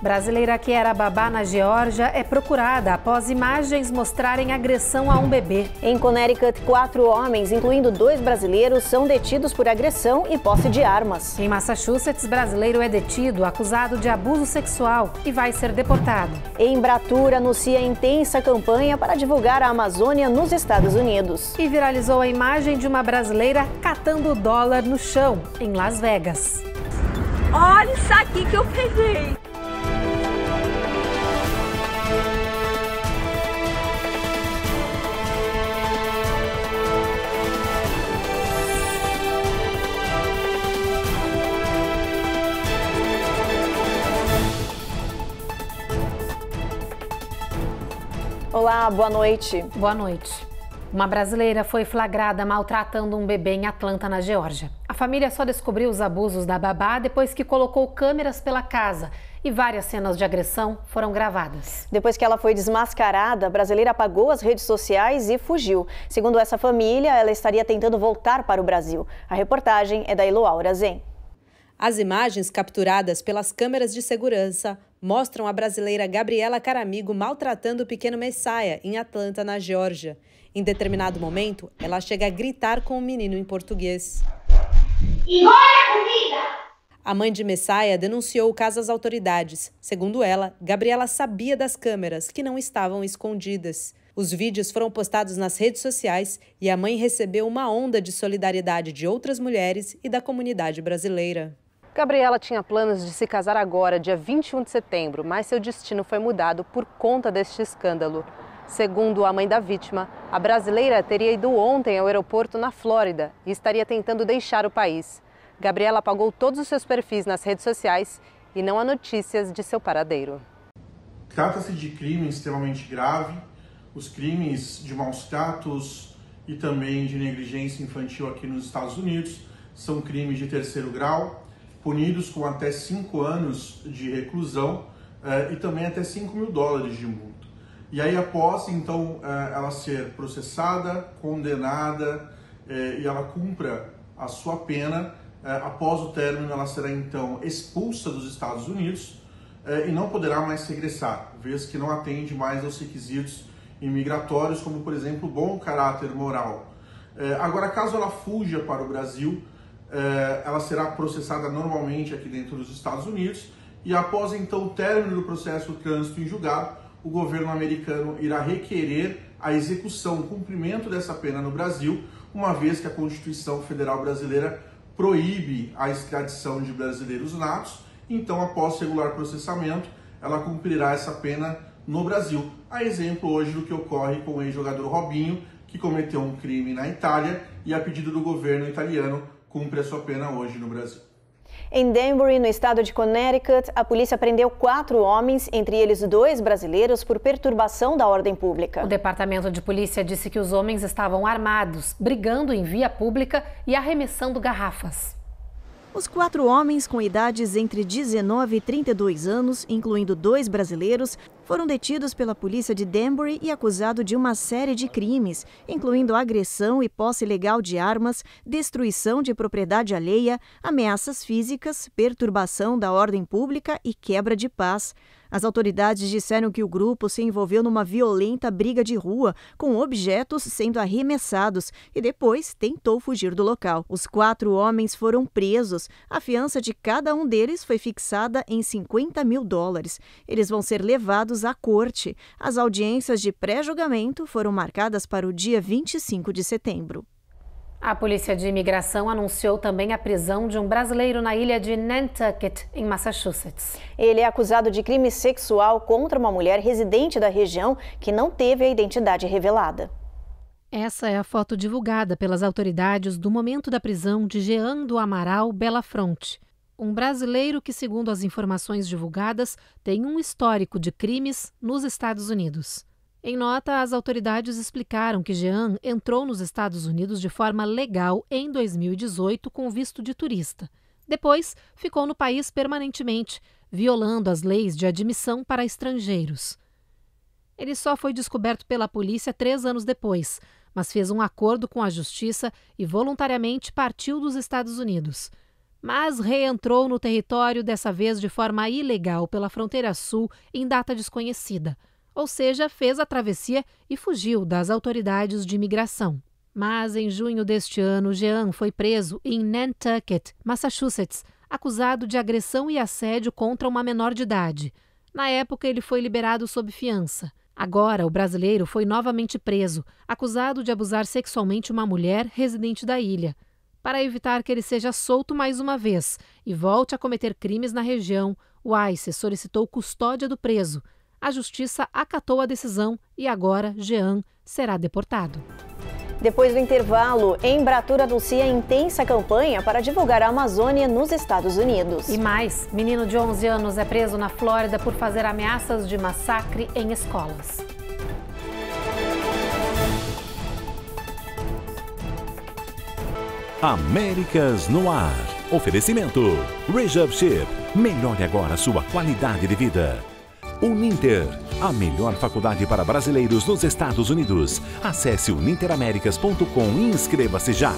Brasileira que era babá na Geórgia é procurada após imagens mostrarem agressão a um bebê. Em Connecticut, quatro homens, incluindo dois brasileiros, são detidos por agressão e posse de armas. Em Massachusetts, brasileiro é detido, acusado de abuso sexual e vai ser deportado. Embratur anuncia intensa campanha para divulgar a Amazônia nos Estados Unidos. E viralizou a imagem de uma brasileira catando dólar no chão, em Las Vegas. Olha isso aqui que eu peguei! Olá, boa noite. Boa noite. Uma brasileira foi flagrada maltratando um bebê em Atlanta, na Geórgia. A família só descobriu os abusos da babá depois que colocou câmeras pela casa e várias cenas de agressão foram gravadas. Depois que ela foi desmascarada, a brasileira apagou as redes sociais e fugiu. Segundo essa família, ela estaria tentando voltar para o Brasil. A reportagem é da Eloaura Zen. As imagens capturadas pelas câmeras de segurança mostram a brasileira Gabriela Caramigo maltratando o pequeno Messiah em Atlanta, na Geórgia. Em determinado momento, ela chega a gritar com o menino em português. a comida! A mãe de Messiah denunciou o caso às autoridades. Segundo ela, Gabriela sabia das câmeras, que não estavam escondidas. Os vídeos foram postados nas redes sociais e a mãe recebeu uma onda de solidariedade de outras mulheres e da comunidade brasileira. Gabriela tinha planos de se casar agora, dia 21 de setembro, mas seu destino foi mudado por conta deste escândalo. Segundo a mãe da vítima, a brasileira teria ido ontem ao aeroporto na Flórida e estaria tentando deixar o país. Gabriela apagou todos os seus perfis nas redes sociais e não há notícias de seu paradeiro. Trata-se de crime extremamente grave. Os crimes de maus tratos e também de negligência infantil aqui nos Estados Unidos são crimes de terceiro grau punidos com até cinco anos de reclusão eh, e também até 5 mil dólares de multa. E aí, após então eh, ela ser processada, condenada eh, e ela cumpra a sua pena, eh, após o término ela será então expulsa dos Estados Unidos eh, e não poderá mais regressar, vez que não atende mais aos requisitos imigratórios, como por exemplo bom caráter moral. Eh, agora, caso ela fuja para o Brasil, eh, ela será processada normalmente aqui dentro dos Estados Unidos e após então o término do processo do trânsito em julgado, o governo americano irá requerer a execução, o cumprimento dessa pena no Brasil, uma vez que a Constituição Federal Brasileira proíbe a extradição de brasileiros natos, então após regular processamento, ela cumprirá essa pena no Brasil. A exemplo hoje do que ocorre com o ex-jogador Robinho, que cometeu um crime na Itália e a é pedido do governo italiano cumpre a sua pena hoje no Brasil. Em Danbury, no estado de Connecticut, a polícia prendeu quatro homens, entre eles dois brasileiros, por perturbação da ordem pública. O departamento de polícia disse que os homens estavam armados, brigando em via pública e arremessando garrafas. Os quatro homens com idades entre 19 e 32 anos, incluindo dois brasileiros, foram detidos pela polícia de Danbury e acusados de uma série de crimes, incluindo agressão e posse ilegal de armas, destruição de propriedade alheia, ameaças físicas, perturbação da ordem pública e quebra de paz. As autoridades disseram que o grupo se envolveu numa violenta briga de rua, com objetos sendo arremessados, e depois tentou fugir do local. Os quatro homens foram presos. A fiança de cada um deles foi fixada em 50 mil dólares. Eles vão ser levados à corte. As audiências de pré-julgamento foram marcadas para o dia 25 de setembro. A Polícia de Imigração anunciou também a prisão de um brasileiro na ilha de Nantucket, em Massachusetts. Ele é acusado de crime sexual contra uma mulher residente da região que não teve a identidade revelada. Essa é a foto divulgada pelas autoridades do momento da prisão de Jean do Amaral Belafronte, um brasileiro que, segundo as informações divulgadas, tem um histórico de crimes nos Estados Unidos. Em nota, as autoridades explicaram que Jean entrou nos Estados Unidos de forma legal em 2018 com visto de turista. Depois, ficou no país permanentemente, violando as leis de admissão para estrangeiros. Ele só foi descoberto pela polícia três anos depois, mas fez um acordo com a justiça e voluntariamente partiu dos Estados Unidos. Mas reentrou no território, dessa vez de forma ilegal, pela fronteira sul, em data desconhecida ou seja, fez a travessia e fugiu das autoridades de imigração. Mas em junho deste ano, Jean foi preso em Nantucket, Massachusetts, acusado de agressão e assédio contra uma menor de idade. Na época, ele foi liberado sob fiança. Agora, o brasileiro foi novamente preso, acusado de abusar sexualmente uma mulher residente da ilha. Para evitar que ele seja solto mais uma vez e volte a cometer crimes na região, o ICE solicitou custódia do preso a justiça acatou a decisão e agora Jean será deportado. Depois do intervalo, Embratur anuncia intensa campanha para divulgar a Amazônia nos Estados Unidos. E mais, menino de 11 anos é preso na Flórida por fazer ameaças de massacre em escolas. Américas no ar. Oferecimento. Reserve Ship. Melhore agora sua qualidade de vida. Uninter, a melhor faculdade para brasileiros nos Estados Unidos. Acesse uninteramericas.com e inscreva-se já.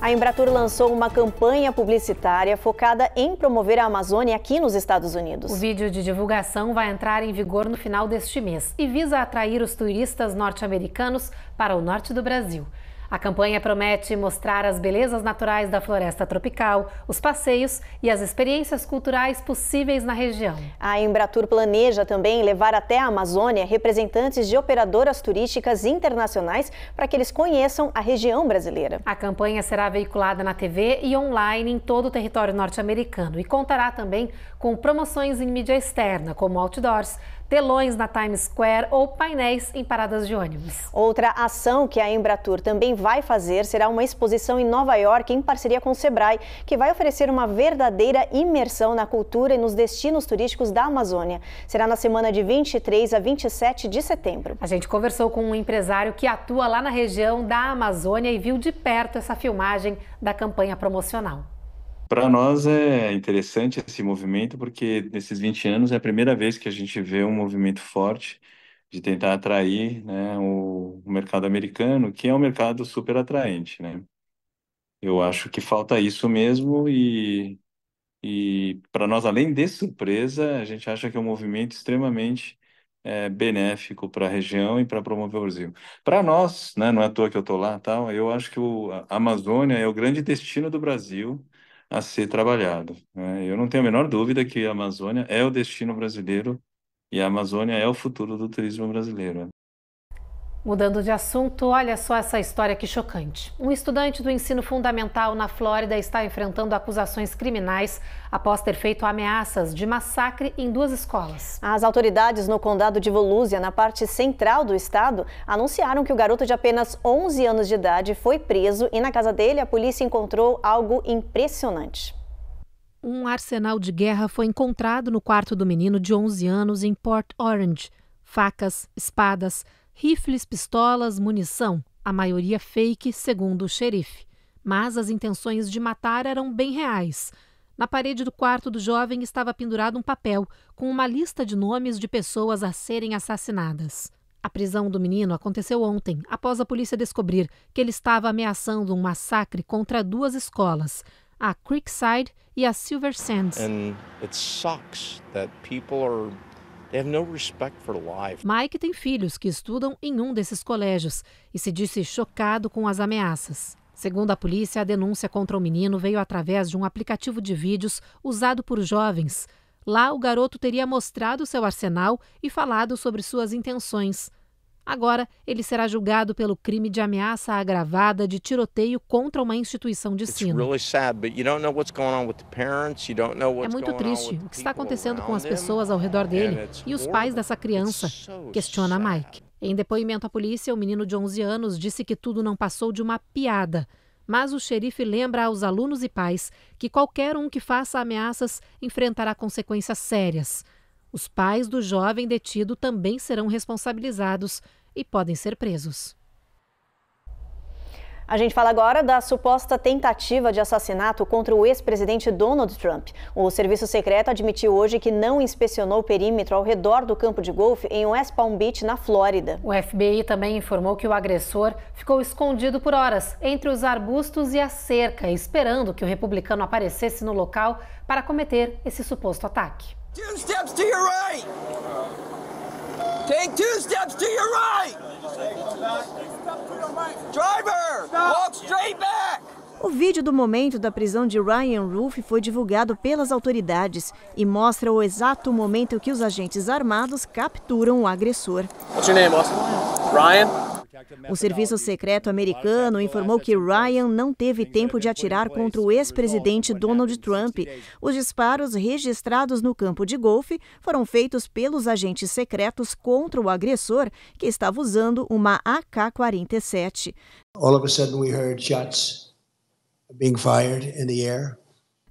A Embratur lançou uma campanha publicitária focada em promover a Amazônia aqui nos Estados Unidos. O vídeo de divulgação vai entrar em vigor no final deste mês e visa atrair os turistas norte-americanos para o norte do Brasil. A campanha promete mostrar as belezas naturais da floresta tropical, os passeios e as experiências culturais possíveis na região. A Embratur planeja também levar até a Amazônia representantes de operadoras turísticas internacionais para que eles conheçam a região brasileira. A campanha será veiculada na TV e online em todo o território norte-americano e contará também com promoções em mídia externa, como outdoors, telões na Times Square ou painéis em paradas de ônibus. Outra ação que a Embratur também vai fazer será uma exposição em Nova York em parceria com o Sebrae, que vai oferecer uma verdadeira imersão na cultura e nos destinos turísticos da Amazônia. Será na semana de 23 a 27 de setembro. A gente conversou com um empresário que atua lá na região da Amazônia e viu de perto essa filmagem da campanha promocional. Para nós é interessante esse movimento, porque nesses 20 anos é a primeira vez que a gente vê um movimento forte de tentar atrair né, o, mercado americano, que é um mercado super atraente. Né? Eu acho que falta isso mesmo e, e para nós, além de surpresa, a gente acha que é um movimento extremamente é, benéfico para a região e para promover o Brasil. Para nós, né, não é à toa que eu estou lá, tal, eu acho que o, a Amazônia é o grande destino do Brasil a ser trabalhado. Né? Eu não tenho a menor dúvida que a Amazônia é o destino brasileiro e a Amazônia é o futuro do turismo brasileiro. Né? Mudando de assunto, olha só essa história que chocante. Um estudante do ensino fundamental na Flórida está enfrentando acusações criminais após ter feito ameaças de massacre em duas escolas. As autoridades no condado de Volusia, na parte central do estado, anunciaram que o garoto de apenas 11 anos de idade foi preso e na casa dele a polícia encontrou algo impressionante. Um arsenal de guerra foi encontrado no quarto do menino de 11 anos em Port Orange. Facas, espadas, Rifles, pistolas, munição, a maioria fake, segundo o xerife. Mas as intenções de matar eram bem reais. Na parede do quarto do jovem estava pendurado um papel com uma lista de nomes de pessoas a serem assassinadas. A prisão do menino aconteceu ontem, após a polícia descobrir que ele estava ameaçando um massacre contra duas escolas, a Creekside e a Silver Sands. And it sucks that people are Mike tem filhos que estudam em um desses colégios e se disse chocado com as ameaças. Segundo a polícia, a denúncia contra o menino veio através de um aplicativo de vídeos usado por jovens. Lá, o garoto teria mostrado seu arsenal e falado sobre suas intenções. Agora, ele será julgado pelo crime de ameaça agravada de tiroteio contra uma instituição de ensino. É muito triste o que está acontecendo com as pessoas ao redor dele e os pais dessa criança, questiona Mike. Em depoimento à polícia, o menino de 11 anos disse que tudo não passou de uma piada mas o xerife lembra aos alunos e pais que qualquer um que faça ameaças enfrentará consequências sérias. Os pais do jovem detido também serão responsabilizados e podem ser presos. A gente fala agora da suposta tentativa de assassinato contra o ex-presidente Donald Trump. O serviço secreto admitiu hoje que não inspecionou o perímetro ao redor do campo de golfe em West Palm Beach, na Flórida. O FBI também informou que o agressor ficou escondido por horas entre os arbustos e a cerca, esperando que o republicano aparecesse no local para cometer esse suposto ataque. Two steps to your right. Take two steps to your right. Driver, walk straight back. O vídeo do momento da prisão de Ryan Roof foi divulgado pelas autoridades e mostra o exato momento que os agentes armados capturam o agressor. What's your name, Austin? Ryan? O Serviço Secreto americano informou que Ryan não teve tempo de atirar contra o ex-presidente Donald Trump. Os disparos registrados no campo de golfe foram feitos pelos agentes secretos contra o agressor, que estava usando uma AK-47. All of a sudden we heard shots being fired in the air.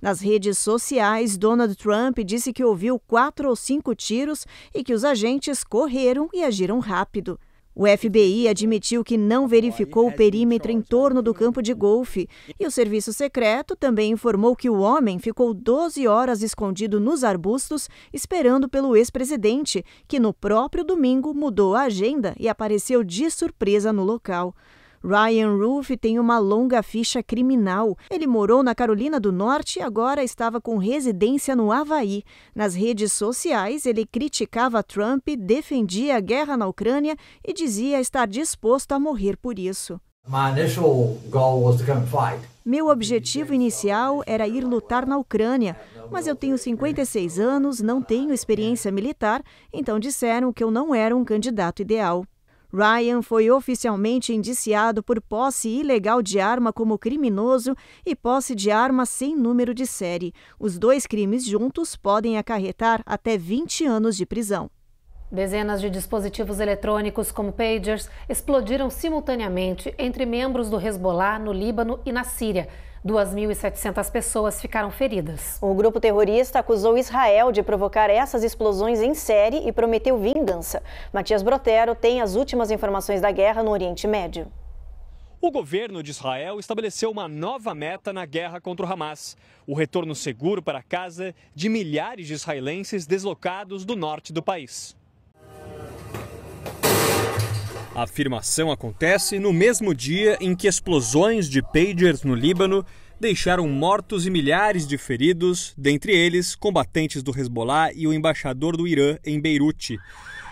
Nas redes sociais, Donald Trump disse que ouviu quatro ou cinco tiros e que os agentes correram e agiram rápido. O FBI admitiu que não verificou o perímetro em torno do campo de golfe e o serviço secreto também informou que o homem ficou 12 horas escondido nos arbustos esperando pelo ex-presidente, que no próprio domingo mudou a agenda e apareceu de surpresa no local. Ryan Roof tem uma longa ficha criminal. Ele morou na Carolina do Norte e agora estava com residência no Havaí. Nas redes sociais, ele criticava Trump, defendia a guerra na Ucrânia e dizia estar disposto a morrer por isso. Meu objetivo inicial era ir lutar na Ucrânia, mas eu tenho 56 anos, não tenho experiência militar, então disseram que eu não era um candidato ideal. Ryan foi oficialmente indiciado por posse ilegal de arma como criminoso e posse de arma sem número de série. Os dois crimes juntos podem acarretar até 20 anos de prisão. Dezenas de dispositivos eletrônicos, como pagers, explodiram simultaneamente entre membros do Hezbollah no Líbano e na Síria. 2.700 pessoas ficaram feridas. O grupo terrorista acusou Israel de provocar essas explosões em série e prometeu vingança. Matias Brotero tem as últimas informações da guerra no Oriente Médio. O governo de Israel estabeleceu uma nova meta na guerra contra o Hamas: o retorno seguro para casa de milhares de israelenses deslocados do norte do país. A afirmação acontece no mesmo dia em que explosões de pagers no Líbano deixaram mortos e milhares de feridos, dentre eles combatentes do Hezbollah e o embaixador do Irã em Beirute.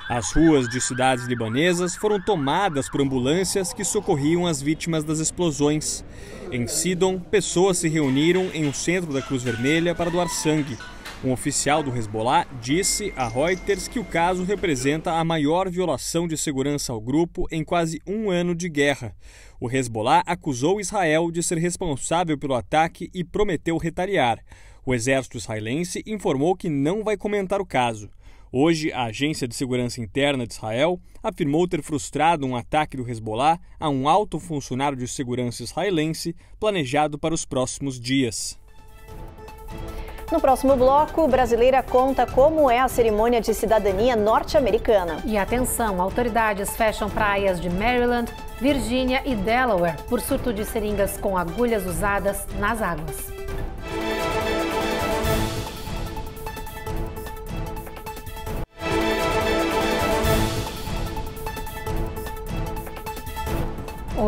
As ruas de cidades libanesas foram tomadas por ambulâncias que socorriam as vítimas das explosões. Em Sidon, pessoas se reuniram em um centro da Cruz Vermelha para doar sangue. Um oficial do Hezbollah disse a Reuters que o caso representa a maior violação de segurança ao grupo em quase um ano de guerra. O Hezbollah acusou Israel de ser responsável pelo ataque e prometeu retaliar. O exército israelense informou que não vai comentar o caso. Hoje, a Agência de Segurança Interna de Israel afirmou ter frustrado um ataque do Hezbollah a um alto funcionário de segurança israelense planejado para os próximos dias. No próximo bloco, brasileira conta como é a cerimônia de cidadania norte-americana. E atenção, autoridades fecham praias de Maryland, Virgínia e Delaware por surto de seringas com agulhas usadas nas águas.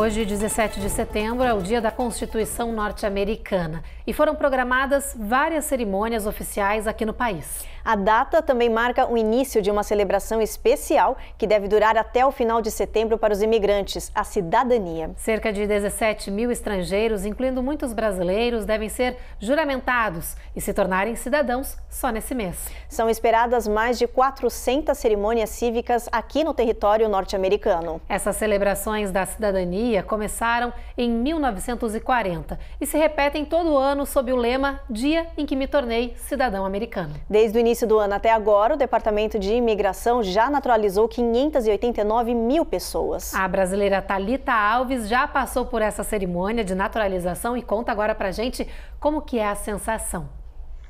Hoje, 17 de setembro, é o dia da Constituição norte-americana e foram programadas várias cerimônias oficiais aqui no país. A data também marca o início de uma celebração especial que deve durar até o final de setembro para os imigrantes, a cidadania. Cerca de 17 mil estrangeiros, incluindo muitos brasileiros, devem ser juramentados e se tornarem cidadãos só nesse mês. São esperadas mais de 400 cerimônias cívicas aqui no território norte-americano. Essas celebrações da cidadania pandemia começaram em 1940 e se repetem todo ano sob o lema Dia em que me tornei cidadão americano. Desde o início do ano até agora, o Departamento de Imigração já naturalizou 589 mil pessoas. A brasileira Talita Alves já passou por essa cerimônia de naturalização e conta agora pra gente como que é a sensação.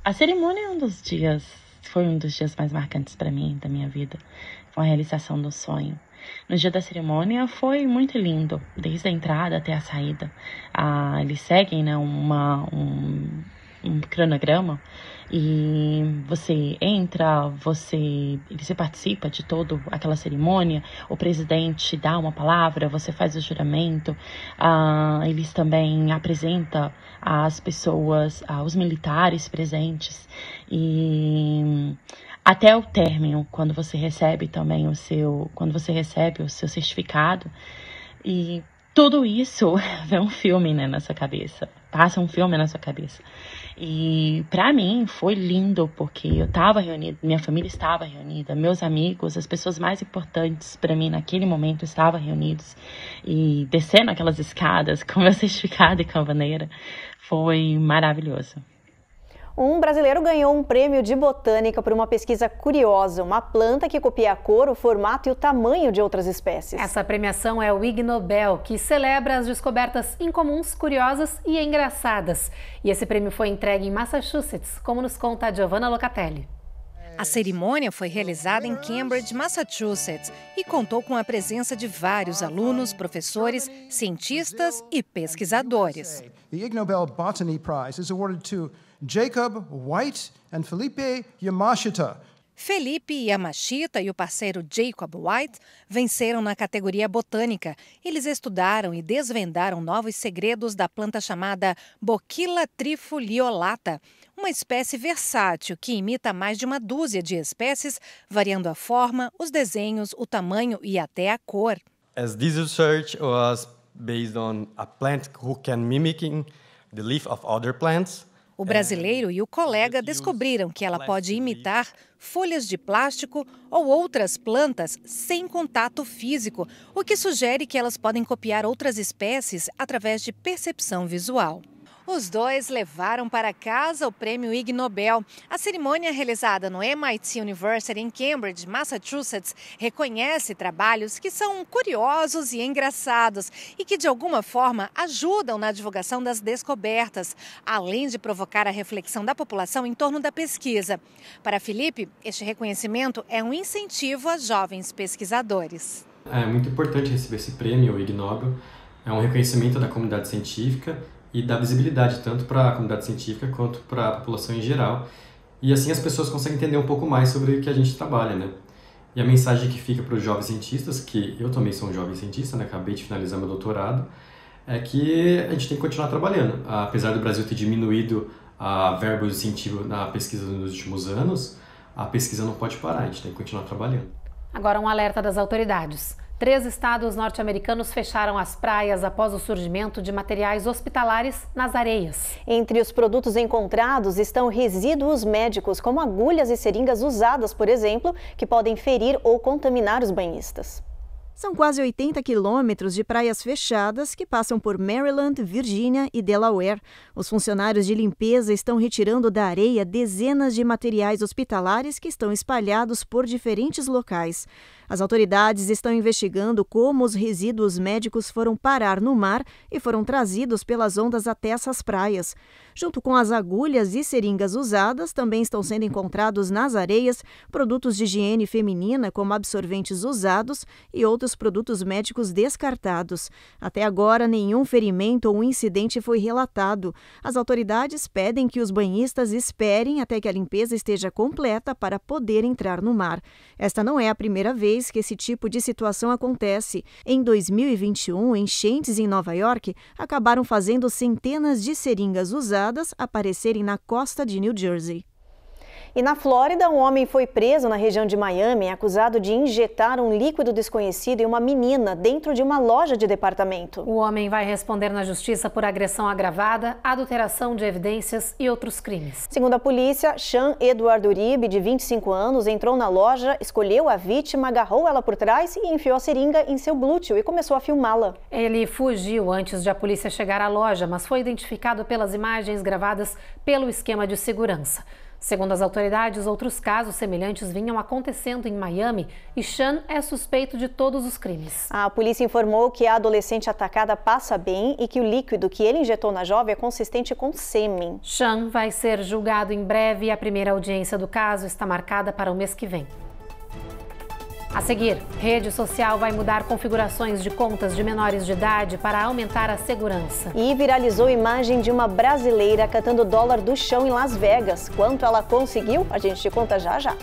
A cerimônia é um dos dias, foi um dos dias mais marcantes para mim, da minha vida. Foi a realização do sonho no dia da cerimônia foi muito lindo, desde a entrada até a saída. Ah, eles seguem né, uma, um, um cronograma e você entra, você, você participa de toda aquela cerimônia, o presidente dá uma palavra, você faz o juramento, ah, eles também apresenta as pessoas, ah, os militares presentes e até o término, quando você recebe também o seu, quando você recebe o seu certificado. E tudo isso é um filme né, na sua cabeça. Passa um filme na sua cabeça. E para mim foi lindo porque eu estava reunida, minha família estava reunida, meus amigos, as pessoas mais importantes para mim naquele momento estavam reunidos e descendo aquelas escadas com meu certificado e com a bandeira foi maravilhoso. Um brasileiro ganhou um prêmio de botânica por uma pesquisa curiosa, uma planta que copia a cor, o formato e o tamanho de outras espécies. Essa premiação é o Ig Nobel, que celebra as descobertas incomuns, curiosas e engraçadas. E esse prêmio foi entregue em Massachusetts, como nos conta a Giovanna Locatelli. A cerimônia foi realizada em Cambridge, Massachusetts, e contou com a presença de vários alunos, professores, cientistas e pesquisadores. The Ig Nobel Botany Prize is awarded to Jacob White and Felipe Yamashita. Felipe Yamashita e o parceiro Jacob White venceram na categoria botânica. Eles estudaram e desvendaram novos segredos da planta chamada Boquila trifoliolata, uma espécie versátil que imita mais de uma dúzia de espécies, variando a forma, os desenhos, o tamanho e até a cor. As this research was based on a plant who can the leaf of other plants. O brasileiro e o colega descobriram que ela pode imitar folhas de plástico ou outras plantas sem contato físico, o que sugere que elas podem copiar outras espécies através de percepção visual. Os dois levaram para casa o prêmio Ig Nobel. A cerimônia realizada no MIT University em Cambridge, Massachusetts, reconhece trabalhos que são curiosos e engraçados e que de alguma forma ajudam na divulgação das descobertas, além de provocar a reflexão da população em torno da pesquisa. Para Felipe, este reconhecimento é um incentivo a jovens pesquisadores. É muito importante receber esse prêmio, o Ig Nobel. É um reconhecimento da comunidade científica e dá visibilidade tanto para a comunidade científica quanto para a população em geral. E assim as pessoas conseguem entender um pouco mais sobre o que a gente trabalha, né? E a mensagem que fica para os jovens cientistas, que eu também sou um jovem cientista, né? acabei de finalizar meu doutorado, é que a gente tem que continuar trabalhando. Apesar do Brasil ter diminuído a verba do incentivo na pesquisa nos últimos anos, a pesquisa não pode parar, a gente tem que continuar trabalhando. Agora um alerta das autoridades. Três estados norte-americanos fecharam as praias após o surgimento de materiais hospitalares nas areias. Entre os produtos encontrados estão resíduos médicos, como agulhas e seringas usadas, por exemplo, que podem ferir ou contaminar os banhistas. São quase 80 quilômetros de praias fechadas que passam por Maryland, Virgínia e Delaware. Os funcionários de limpeza estão retirando da areia dezenas de materiais hospitalares que estão espalhados por diferentes locais. As autoridades estão investigando como os resíduos médicos foram parar no mar e foram trazidos pelas ondas até essas praias. Junto com as agulhas e seringas usadas, também estão sendo encontrados nas areias produtos de higiene feminina, como absorventes usados e outros produtos médicos descartados. Até agora, nenhum ferimento ou incidente foi relatado. As autoridades pedem que os banhistas esperem até que a limpeza esteja completa para poder entrar no mar. Esta não é a primeira vez vez que esse tipo de situação acontece. Em 2021, enchentes em Nova York acabaram fazendo centenas de seringas usadas aparecerem na costa de New Jersey. E na Flórida, um homem foi preso na região de Miami, acusado de injetar um líquido desconhecido em uma menina dentro de uma loja de departamento. O homem vai responder na justiça por agressão agravada, adulteração de evidências e outros crimes. Segundo a polícia, Sean Eduardo Uribe, de 25 anos, entrou na loja, escolheu a vítima, agarrou ela por trás e enfiou a seringa em seu glúteo e começou a filmá-la. Ele fugiu antes de a polícia chegar à loja, mas foi identificado pelas imagens gravadas pelo esquema de segurança. Segundo as autoridades, outros casos semelhantes vinham acontecendo em Miami e Chan é suspeito de todos os crimes. A polícia informou que a adolescente atacada passa bem e que o líquido que ele injetou na jovem é consistente com sêmen. Chan vai ser julgado em breve e a primeira audiência do caso está marcada para o mês que vem. A seguir, rede social vai mudar configurações de contas de menores de idade para aumentar a segurança. E viralizou imagem de uma brasileira catando dólar do chão em Las Vegas. Quanto ela conseguiu? A gente te conta já já.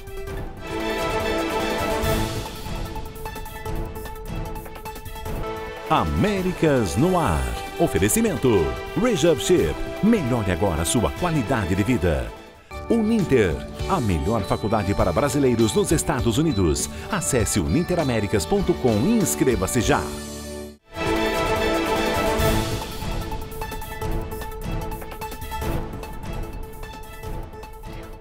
Américas no ar. Oferecimento. Reserve Ship. Melhore agora sua qualidade de vida. Uninter, a melhor faculdade para brasileiros nos Estados Unidos. Acesse ninteramericas.com e inscreva-se já.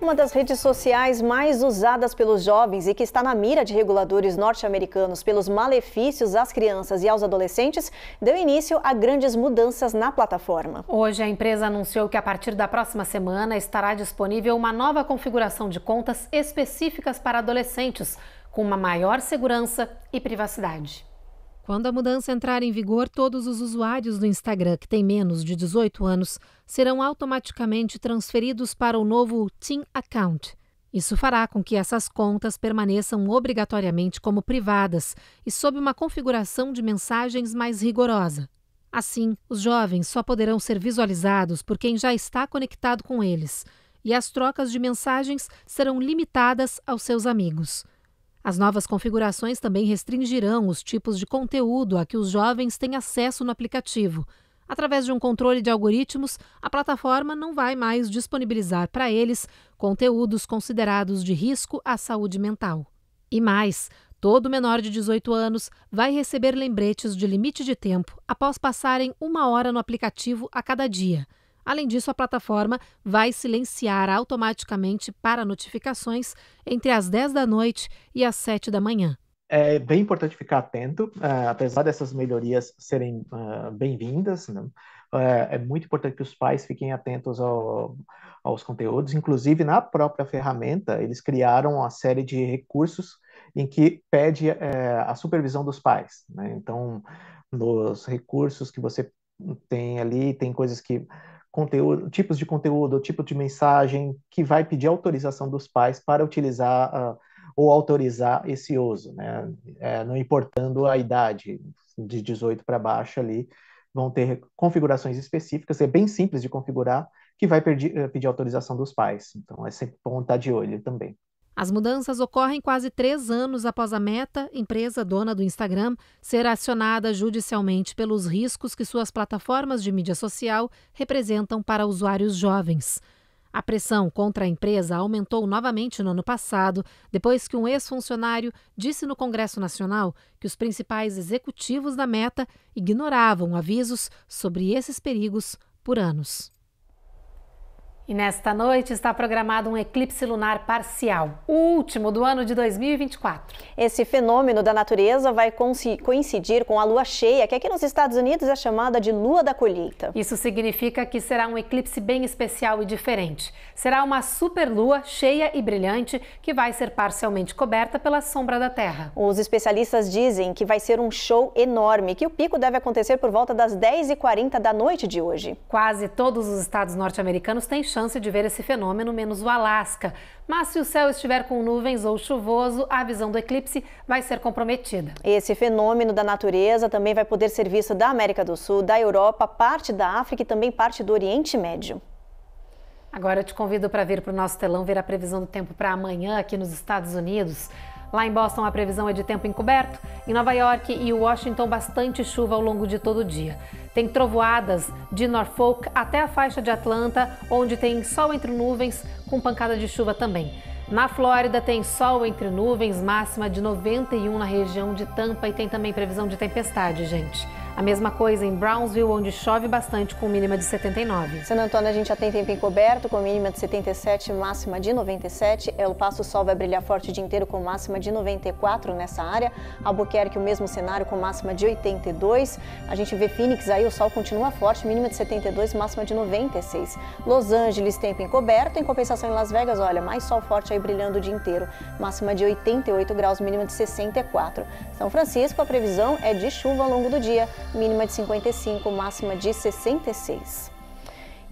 Uma das redes sociais mais usadas pelos jovens e que está na mira de reguladores norte-americanos pelos malefícios às crianças e aos adolescentes, deu início a grandes mudanças na plataforma. Hoje, a empresa anunciou que a partir da próxima semana estará disponível uma nova configuração de contas específicas para adolescentes, com uma maior segurança e privacidade. Quando a mudança entrar em vigor, todos os usuários do Instagram que têm menos de 18 anos serão automaticamente transferidos para o novo Team Account. Isso fará com que essas contas permaneçam obrigatoriamente como privadas e sob uma configuração de mensagens mais rigorosa. Assim, os jovens só poderão ser visualizados por quem já está conectado com eles, e as trocas de mensagens serão limitadas aos seus amigos. As novas configurações também restringirão os tipos de conteúdo a que os jovens têm acesso no aplicativo. Através de um controle de algoritmos, a plataforma não vai mais disponibilizar para eles conteúdos considerados de risco à saúde mental. E mais, todo menor de 18 anos vai receber lembretes de limite de tempo após passarem uma hora no aplicativo a cada dia. Além disso, a plataforma vai silenciar automaticamente para notificações entre as 10 da noite e as 7 da manhã. É bem importante ficar atento, uh, apesar dessas melhorias serem uh, bem-vindas, né? É, é muito importante que os pais fiquem atentos ao, aos conteúdos. Inclusive, na própria ferramenta, eles criaram uma série de recursos em que pede a supervisão dos pais. Né? Então, nos recursos que você tem ali, tem coisas que conteúdo, tipos de conteúdo, tipo de mensagem que vai pedir autorização dos pais para utilizar uh, ou autorizar esse uso, né? É, não importando a idade, de 18 para baixo ali, vão ter configurações específicas, é bem simples de configurar, que vai pedir, eh, pedir autorização dos pais. Então, é sempre bom estar de olho também. As mudanças ocorrem quase três anos após a Meta, empresa dona do Instagram, ser acionada judicialmente pelos riscos que suas plataformas de mídia social representam para usuários jovens. A pressão contra a empresa aumentou novamente no ano passado, depois que um ex-funcionário disse no Congresso Nacional que os principais executivos da Meta ignoravam avisos sobre esses perigos por anos. E nesta noite está programado um eclipse lunar parcial, o último do ano de 2024. Esse fenômeno da natureza vai coincidir com a lua cheia, que aqui nos Estados Unidos é chamada de lua da colheita. Isso significa que será um eclipse bem especial e diferente. Será uma superlua cheia e brilhante que vai ser parcialmente coberta pela sombra da Terra. Os especialistas dizem que vai ser um show enorme, que o pico deve acontecer por volta das 10h40 da noite de hoje. Quase todos os estados norte-americanos têm chance de ver esse fenômeno, menos o Alasca. Mas se o céu estiver com nuvens ou chuvoso, a visão do eclipse vai ser comprometida. Esse fenômeno da natureza também vai poder ser visto da América do Sul, da Europa, parte da África e também parte do Oriente Médio. Agora eu te convido para vir para o nosso telão ver a previsão do tempo para amanhã aqui nos Estados Unidos. Lá em Boston, a previsão é de tempo encoberto. Em Nova York e Washington, bastante chuva ao longo de todo o dia. Tem trovoadas de Norfolk até a faixa de Atlanta, onde tem sol entre nuvens com pancada de chuva também. Na Flórida tem sol entre nuvens, máxima de 91 na região de Tampa e tem também previsão de tempestade, gente. A mesma coisa em Brownsville, onde chove bastante com mínima de 79. Santo Antônio, a gente já tem tempo encoberto com mínima de 77, máxima de 97. El Paso, o sol vai brilhar forte o dia inteiro com máxima de 94 nessa área. Albuquerque, o mesmo cenário com máxima de 82. A gente vê Phoenix aí, o sol continua forte, mínima de 72, máxima de 96. Los Angeles, tempo encoberto. Em compensação, em Las Vegas, olha, mais sol forte aí brilhando o dia inteiro, máxima de 88 graus, mínima de 64. São Francisco, a previsão é de chuva ao longo do dia mínima de 55, máxima de 66.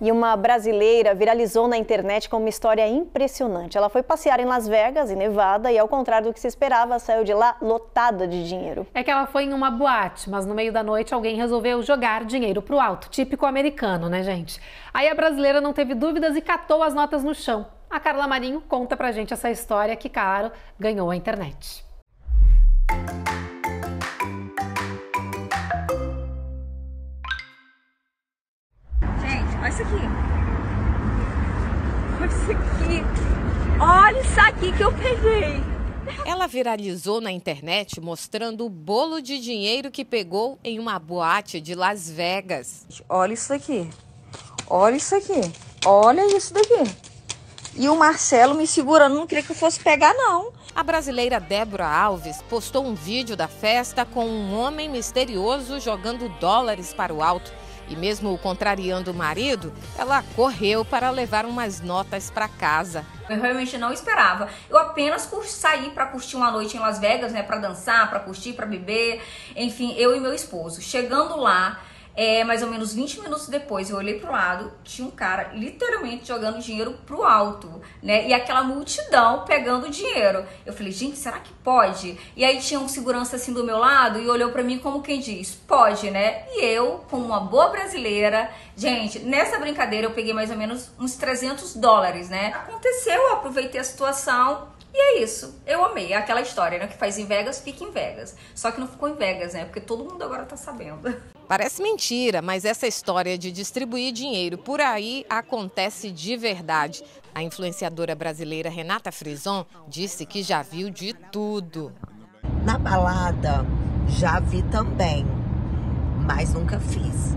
E uma brasileira viralizou na internet com uma história impressionante. Ela foi passear em Las Vegas, em Nevada, e ao contrário do que se esperava, saiu de lá lotada de dinheiro. É que ela foi em uma boate, mas no meio da noite alguém resolveu jogar dinheiro pro alto, típico americano, né, gente? Aí a brasileira não teve dúvidas e catou as notas no chão. A Carla Marinho conta pra gente essa história que, claro, ganhou a internet. Música isso aqui. Olha isso aqui. Olha isso aqui que eu peguei. Ela viralizou na internet mostrando o bolo de dinheiro que pegou em uma boate de Las Vegas. Olha isso aqui, Olha isso aqui. Olha isso daqui. E o Marcelo me segurando, não queria que eu fosse pegar, não. A brasileira Débora Alves postou um vídeo da festa com um homem misterioso jogando dólares para o alto e mesmo contrariando o marido, ela correu para levar umas notas para casa. Eu realmente não esperava. Eu apenas saí para curtir uma noite em Las Vegas, né, para dançar, para curtir, para beber, enfim, eu e meu esposo. Chegando lá, é, mais ou menos 20 minutos depois, eu olhei pro lado, tinha um cara literalmente jogando dinheiro pro alto, né? E aquela multidão pegando dinheiro. Eu falei, gente, será que pode? E aí tinha um segurança assim do meu lado e olhou para mim como quem diz, pode, né? E eu, como uma boa brasileira, gente, nessa brincadeira eu peguei mais ou menos uns 300 dólares, né? Aconteceu, eu aproveitei a situação, e é isso. Eu amei. É aquela história, né? Que faz em Vegas, fica em Vegas. Só que não ficou em Vegas, né? Porque todo mundo agora tá sabendo. Parece mentira, mas essa história de distribuir dinheiro por aí acontece de verdade. A influenciadora brasileira Renata Frison disse que já viu de tudo. Na balada, já vi também, mas nunca fiz.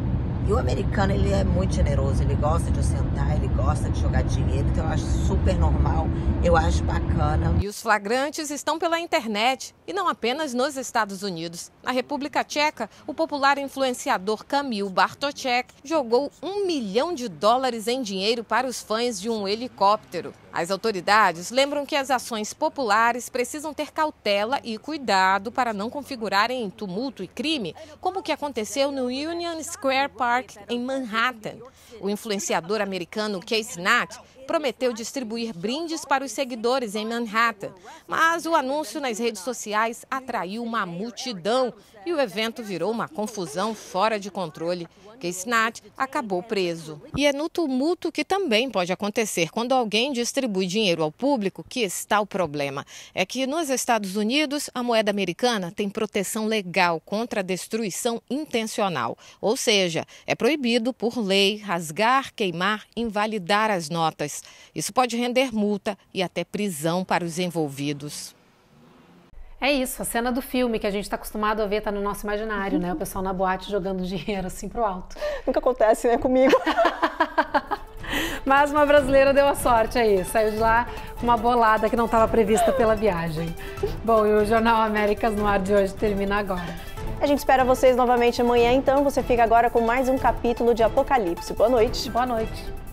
E o americano, ele é muito generoso, ele gosta de sentar, ele gosta de jogar dinheiro, então eu acho super normal, eu acho bacana. E os flagrantes estão pela internet, e não apenas nos Estados Unidos. Na República Tcheca, o popular influenciador Camil Bartoszek jogou um milhão de dólares em dinheiro para os fãs de um helicóptero. As autoridades lembram que as ações populares precisam ter cautela e cuidado para não configurarem tumulto e crime, como o que aconteceu no Union Square Park Park, em Manhattan. O influenciador americano Case Knack prometeu distribuir brindes para os seguidores em Manhattan, mas o anúncio nas redes sociais atraiu uma multidão e o evento virou uma confusão fora de controle que Snat acabou preso. E é no tumulto que também pode acontecer quando alguém distribui dinheiro ao público que está o problema. É que nos Estados Unidos, a moeda americana tem proteção legal contra a destruição intencional. Ou seja, é proibido por lei rasgar, queimar, invalidar as notas. Isso pode render multa e até prisão para os envolvidos. É isso, a cena do filme que a gente está acostumado a ver está no nosso imaginário, né? O pessoal na boate jogando dinheiro assim pro alto. Nunca acontece, né, comigo. Mas uma brasileira deu a sorte aí, é saiu de lá com uma bolada que não estava prevista pela viagem. Bom, e o Jornal Américas no ar de hoje termina agora. A gente espera vocês novamente amanhã, então você fica agora com mais um capítulo de Apocalipse. Boa noite. Boa noite.